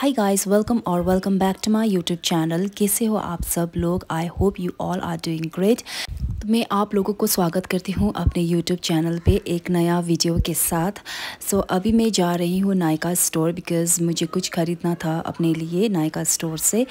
high guys welcome और welcome back to my YouTube channel कैसे हो आप सब लोग I hope you all are doing great तो मैं आप लोगों को स्वागत करती हूँ अपने यूट्यूब चैनल पे एक नया वीडियो के साथ सो so, अभी मैं जा रही हूँ नायका स्टोर बिकॉज़ मुझे कुछ ख़रीदना था अपने लिए नायका स्टोर से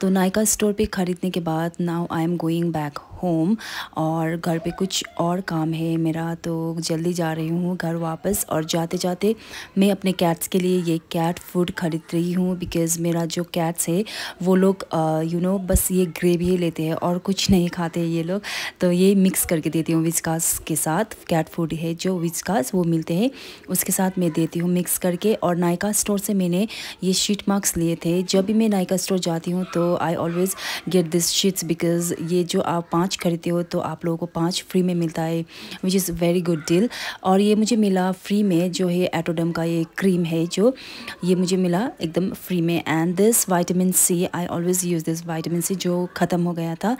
तो नायका स्टोर पे ख़रीदने के बाद now I am going back home और घर पे कुछ और काम है मेरा तो जल्दी जा रही हूँ घर वापस और जाते जाते मैं अपने कैट्स के लिए ये कैट फूड ख़रीद रही हूँ बिकॉज़ मेरा जो कैट्स है वो लोग यू नो बस ये ग्रेवी ही लेते हैं और कुछ नहीं खाते हैं ये लोग तो ये मिक्स करके देती हूँ विचकास के साथ कैट फूड है जो विचकास वो मिलते हैं उसके साथ मैं देती हूँ मिक्स करके और नायका स्टोर से मैंने ये शीट मार्क्स लिए थे जब भी मैं नायका स्टोर जाती हूँ तो I always get this sheets because ये जो आप पाँच पाँच खरीदते हो तो आप लोगों को पाँच फ्री में मिलता है which is very good deal और ये मुझे मिला फ्री में जो है एटोडम का ये क्रीम है जो ये मुझे मिला एकदम फ्री में and this vitamin C I always use this vitamin C जो ख़त्म हो गया था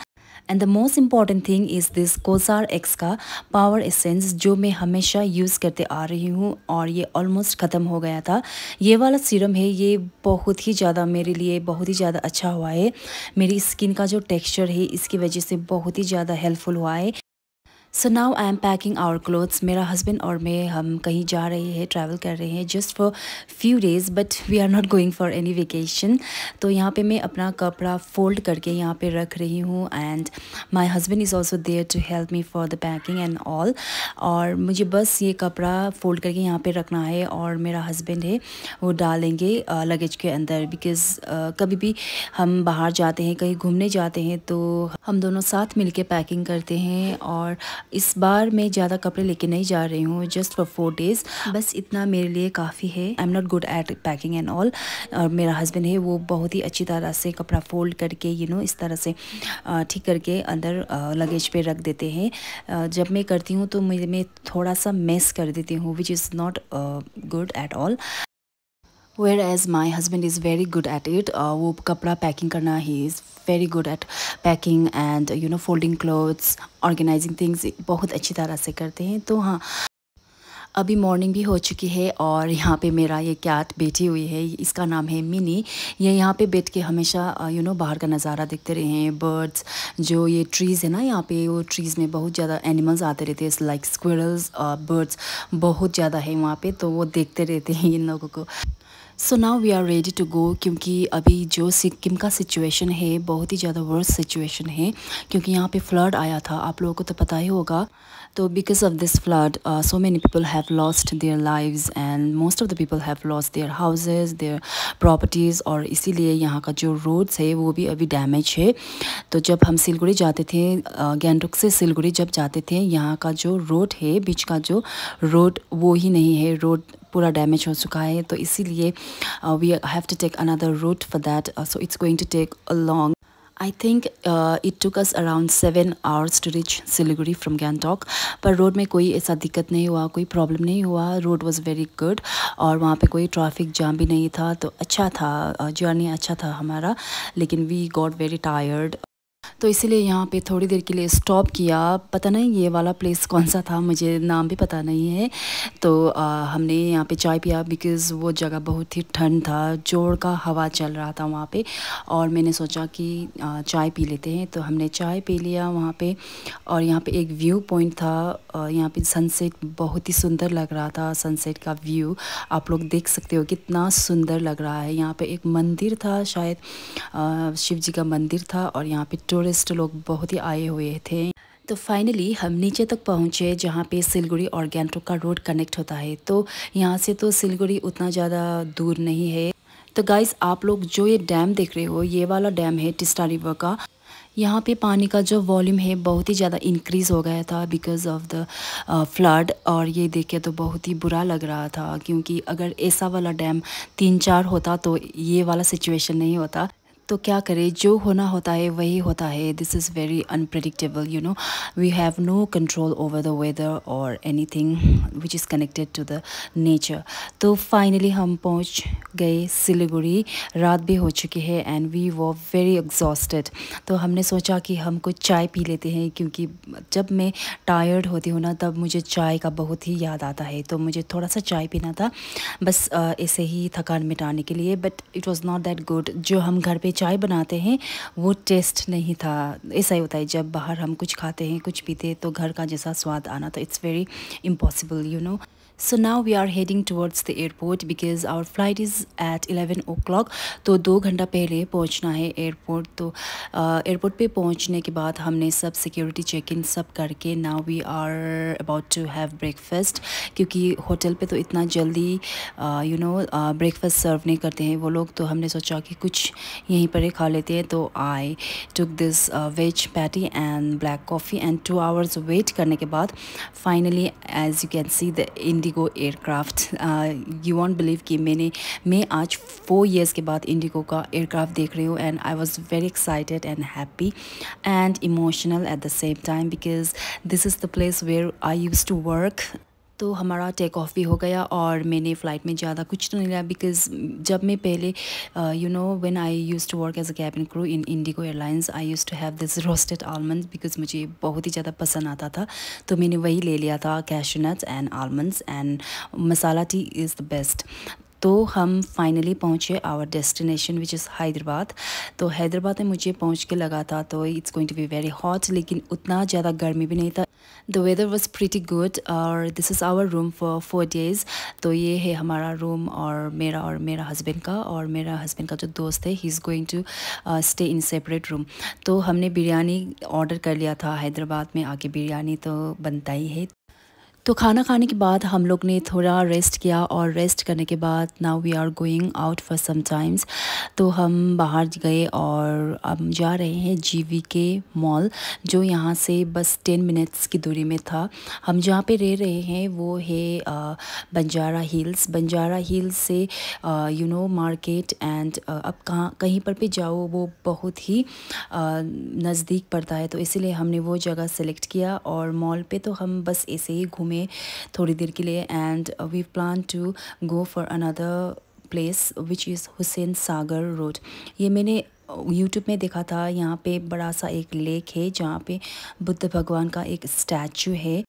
and the most important thing is this COSRX का पावर एसेंस जो मैं हमेशा यूज़ करते आ रही हूँ और ये ऑलमोस्ट ख़त्म हो गया था ये वाला सीरम है ये बहुत ही ज़्यादा मेरे लिए बहुत ही ज़्यादा अच्छा हुआ है मेरी स्किन का जो टेक्स्चर है इसकी वजह से बहुत ही ज़्यादा हेल्पफुल हुआ है so now I am packing our clothes मेरा हस्बैंड और मैं हम कहीं जा रहे हैं ट्रैवल कर रहे हैं just for few days but we are not going for any vacation तो यहाँ पे मैं अपना कपड़ा फोल्ड करके यहाँ पे रख रही हूँ and my husband is also there to help me for the packing and all और मुझे बस ये कपड़ा फोल्ड करके यहाँ पर रखना है और मेरा हस्बैंड है वो डालेंगे लगेज के अंदर बिकॉज़ कभी भी हम बाहर जाते हैं कहीं घूमने जाते हैं तो हम दोनों साथ मिल पैकिंग करते हैं और इस बार मैं ज़्यादा कपड़े लेके नहीं जा रही हूँ जस्ट फॉर फोर डेज़ बस इतना मेरे लिए काफ़ी है I am not good at packing and all और मेरा हस्बैंड है वो बहुत ही अच्छी तरह से कपड़ा फोल्ड करके यू नो इस तरह से ठीक करके अंदर लगेज पे रख देते हैं जब मैं करती हूँ तो मैं थोड़ा सा मेस कर देती हूँ which is not good at all whereas my husband is very good at it वो कपड़ा पैकिंग करना ही is very good at packing and you know folding clothes organising things बहुत अच्छी तरह से करते हैं तो हाँ अभी मॉर्निंग भी हो चुकी है और यहाँ पे मेरा ये कैट बैठी हुई है इसका नाम है मिनी ये यहाँ पे बैठ के हमेशा यू uh, नो बाहर का नज़ारा देखते रहे हैं बर्ड्स जो ये ट्रीज़ है ना यहाँ पे वो ट्रीज़ में बहुत ज़्यादा एनिमल्स आते रहते हैं लाइक स्क्वेरल्स बर्ड्स बहुत ज़्यादा है वहाँ पर तो वो देखते रहते हैं इन लोगों को so now we are ready to go क्योंकि अभी जो सिक्किम का सिचुएशन है बहुत ही ज़्यादा वर्स सिचुएशन है क्योंकि यहाँ पे फ्लड आया था आप लोगों को तो पता ही होगा तो because of this flood so many people have lost their lives and most of the people have lost their houses their properties और इसीलिए यहाँ का जो रोड्स है वो भी अभी डैमेज है तो जब हम सिलगुड़ी जाते थे गेंडुक uh, से सिलगुड़ी जब जाते थे यहाँ का जो रोड है बीच का जो रोड वो ही नहीं है रोड पूरा डैमेज हो चुका है तो इसीलिए we have to take another route for that so it's going to take a long I think it took us around seven hours to reach Siliguri from Gangtok पर रोड में कोई ऐसा दिक्कत नहीं हुआ कोई प्रॉब्लम नहीं हुआ रोड वॉज़ वेरी गुड और वहाँ पर कोई ट्राफिक जाम भी नहीं था तो अच्छा था जर्नी uh, अच्छा था हमारा लेकिन वी गॉट वेरी टायर्ड तो इसीलिए यहाँ पे थोड़ी देर के लिए स्टॉप किया पता नहीं ये वाला प्लेस कौन सा था मुझे नाम भी पता नहीं है तो आ, हमने यहाँ पे चाय पिया बिकॉज़ वो जगह बहुत ही ठंड था जोड़ का हवा चल रहा था वहाँ पे और मैंने सोचा कि आ, चाय पी लेते हैं तो हमने चाय पी लिया वहाँ पे और यहाँ पे एक व्यू पॉइंट था यहाँ पे सनसेट बहुत ही सुंदर लग रहा था सनसेट का व्यू आप लोग देख सकते हो कितना सुंदर लग रहा है यहाँ पर एक मंदिर था शायद शिव जी का मंदिर था और यहाँ पर टूरिस्ट टूरिस्ट लोग बहुत ही आए हुए थे तो फाइनली हम नीचे तक पहुँचे जहाँ पे सिलगुड़ी और गैंगटोक का रोड कनेक्ट होता है तो यहाँ से तो सिलगुड़ी उतना ज़्यादा दूर नहीं है तो गाइस आप लोग जो ये डैम देख रहे हो ये वाला डैम है टिस्टा रिवर का यहाँ पे पानी का जो वॉल्यूम है बहुत ही ज़्यादा इंक्रीज़ हो गया था बिकॉज ऑफ द फ्लड और ये देखे तो बहुत ही बुरा लग रहा था क्योंकि अगर ऐसा वाला डैम तीन चार होता तो ये वाला सिचुएशन नहीं होता तो क्या करें जो होना होता है वही होता है this is very unpredictable you know we have no control over the weather or anything which is connected to the nature तो फाइनली हम पहुँच गए सिलीगुड़ी रात भी हो चुकी है एंड वी वो वेरी एग्जॉस्टेड तो हमने सोचा कि हम कुछ चाय पी लेते हैं क्योंकि जब मैं टायर्ड होती हूँ ना तब मुझे चाय का बहुत ही याद आता है तो मुझे थोड़ा सा चाय पीना था बस ऐसे ही थकान मिटाने के लिए but it was not that good जो हम घर पर चाय बनाते हैं वो टेस्ट नहीं था ऐसा ही होता है जब बाहर हम कुछ खाते हैं कुछ पीते हैं तो घर का जैसा स्वाद आना तो it's very impossible you know so now we are heading towards the airport because our flight is at eleven o'clock तो दो घंटा पहले पहुँचना है एयरपोर्ट तो एयरपोर्ट पर पहुँचने के बाद हमने सब सिक्योरिटी चेक इन सब करके now we are about to have breakfast क्योंकि होटल पर तो इतना जल्दी यू नो ब्रेकफास्ट सर्व नहीं करते हैं वो लोग तो हमने सोचा कि कुछ यहीं पर ही खा लेते हैं तो I took this veg patty and black coffee and two hours wait करने के बाद finally as you can see the Indi IndiGo aircraft you won't believe कि मैंने मैं आज फोर ईयर्स के बाद इंडिगो का एयरक्राफ्ट देख रही हूँ and I was very excited and happy and emotional at the same time because this is the place where I use to work तो हमारा टेक ऑफ भी हो गया और मैंने फ़्लाइट में ज़्यादा कुछ तो नहीं लिया बिकॉज जब मैं पहले you know when I use to work as a cabin crew in IndiGo airlines I use to have this roasted almond because मुझे बहुत ही ज़्यादा पसंद आता था तो मैंने वही ले लिया था cashew nuts and almonds and masala tea is the best तो हम फाइनली पहुँचे our destination which is Hyderabad तो हैदराबाद में मुझे पहुँच के लगा था तो it's going to be very hot लेकिन उतना ज़्यादा गर्मी भी नहीं था the weather was pretty good और this is our room for four days तो ये है हमारा रूम और मेरा और मेरा हस्बैंड का और मेरा हस्बैंड का जो दोस्त है he is going to stay in separate room तो हमने बिरयानी ऑर्डर कर लिया था हैदराबाद में आके बिरयानी तो बनता ही है तो खाना खाने के बाद हम लोग ने थोड़ा रेस्ट किया और रेस्ट करने के बाद now we are going out for some times तो हम बाहर गए और अब जा रहे हैं जीवीके के मॉल जो यहाँ से बस टेन मिनट्स की दूरी में था हम जहाँ पे रह रहे हैं वो है बंजारा हिल्स बंजारा हिल्स से यू नो मार्केट एंड अब कहाँ कहीं पर भी जाओ वो बहुत ही नज़दीक पड़ता है तो इसीलिए हमने वो जगह सेलेक्ट किया और मॉल पर तो हम बस ऐसे ही घूमे में थोड़ी देर के लिए and we plan to go for another place which is Hussain Sagar road ये मैंने यूट्यूब uh, में देखा था यहाँ पे बड़ा सा एक लेक है जहाँ पे बुद्ध भगवान का एक स्टैचू है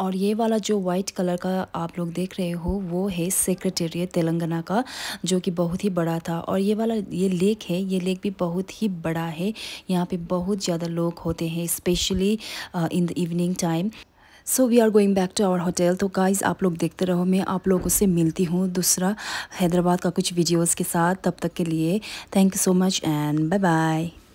और ये वाला जो वाइट कलर का आप लोग देख रहे हो वो है सेक्रेटेरिएट तेलंगाना का जो कि बहुत ही बड़ा था और ये वाला ये लेक है ये लेक भी बहुत ही बड़ा है यहाँ पे बहुत ज़्यादा लोग होते हैं specially in the evening time so we are going back to our hotel तो गाइज़ आप लोग देखते रहो मैं आप लोगों से मिलती हूँ दूसरा हैदराबाद का कुछ वीडियोज़ के साथ तब तक के लिए thank you so much and bye bye